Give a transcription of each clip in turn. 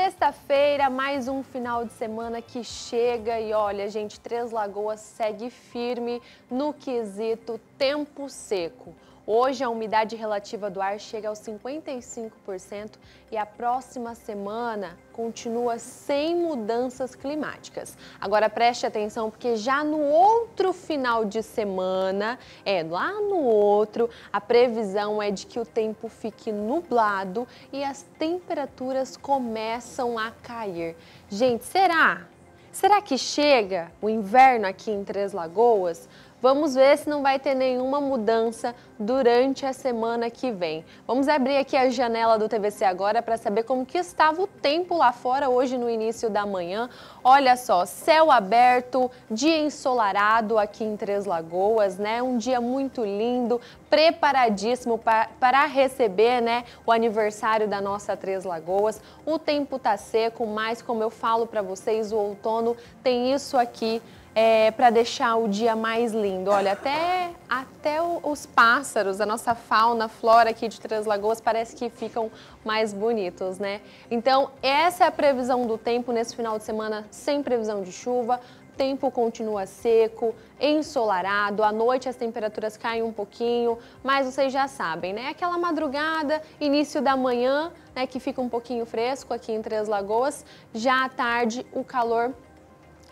Sexta-feira, mais um final de semana que chega e olha, gente, Três Lagoas segue firme no quesito tempo seco. Hoje a umidade relativa do ar chega aos 55% e a próxima semana continua sem mudanças climáticas. Agora preste atenção porque já no outro final de semana, é lá no outro, a previsão é de que o tempo fique nublado e as temperaturas começam a cair. Gente, será? Será que chega o inverno aqui em Três Lagoas? Vamos ver se não vai ter nenhuma mudança durante a semana que vem. Vamos abrir aqui a janela do TVC agora para saber como que estava o tempo lá fora hoje no início da manhã. Olha só, céu aberto, dia ensolarado aqui em Três Lagoas, né? Um dia muito lindo, preparadíssimo para, receber, né, o aniversário da nossa Três Lagoas. O tempo tá seco, mas como eu falo para vocês, o outono tem isso aqui é, para deixar o dia mais lindo? Olha, até, até os pássaros, a nossa fauna, flora aqui de Três Lagoas parece que ficam mais bonitos, né? Então, essa é a previsão do tempo nesse final de semana, sem previsão de chuva, tempo continua seco, ensolarado, à noite as temperaturas caem um pouquinho, mas vocês já sabem, né? Aquela madrugada, início da manhã, né, que fica um pouquinho fresco aqui em Três Lagoas, já à tarde o calor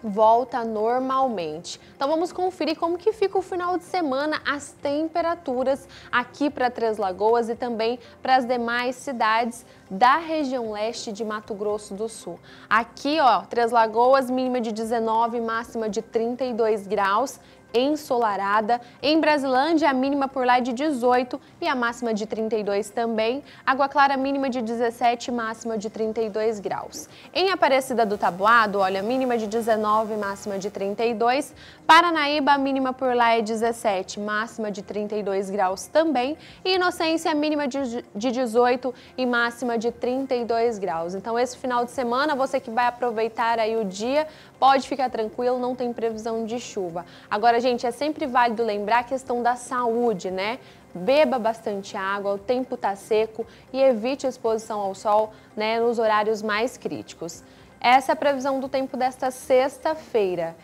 volta normalmente. Então vamos conferir como que fica o final de semana, as temperaturas aqui para Três Lagoas e também para as demais cidades da região leste de Mato Grosso do Sul. Aqui, ó, Três Lagoas, mínima de 19, máxima de 32 graus ensolarada. Em Brasilândia, a mínima por lá é de 18 e a máxima de 32 também. Água Clara, mínima de 17 máxima de 32 graus. Em Aparecida do Tabuado, olha, mínima de 19 máxima de 32. Paranaíba, a mínima por lá é 17, máxima de 32 graus também. E Inocência, mínima de, de 18 e máxima de 32 graus. Então, esse final de semana, você que vai aproveitar aí o dia, pode ficar tranquilo, não tem previsão de chuva. Agora, a gente gente, é sempre válido lembrar a questão da saúde, né? Beba bastante água, o tempo está seco e evite a exposição ao sol né, nos horários mais críticos. Essa é a previsão do tempo desta sexta-feira.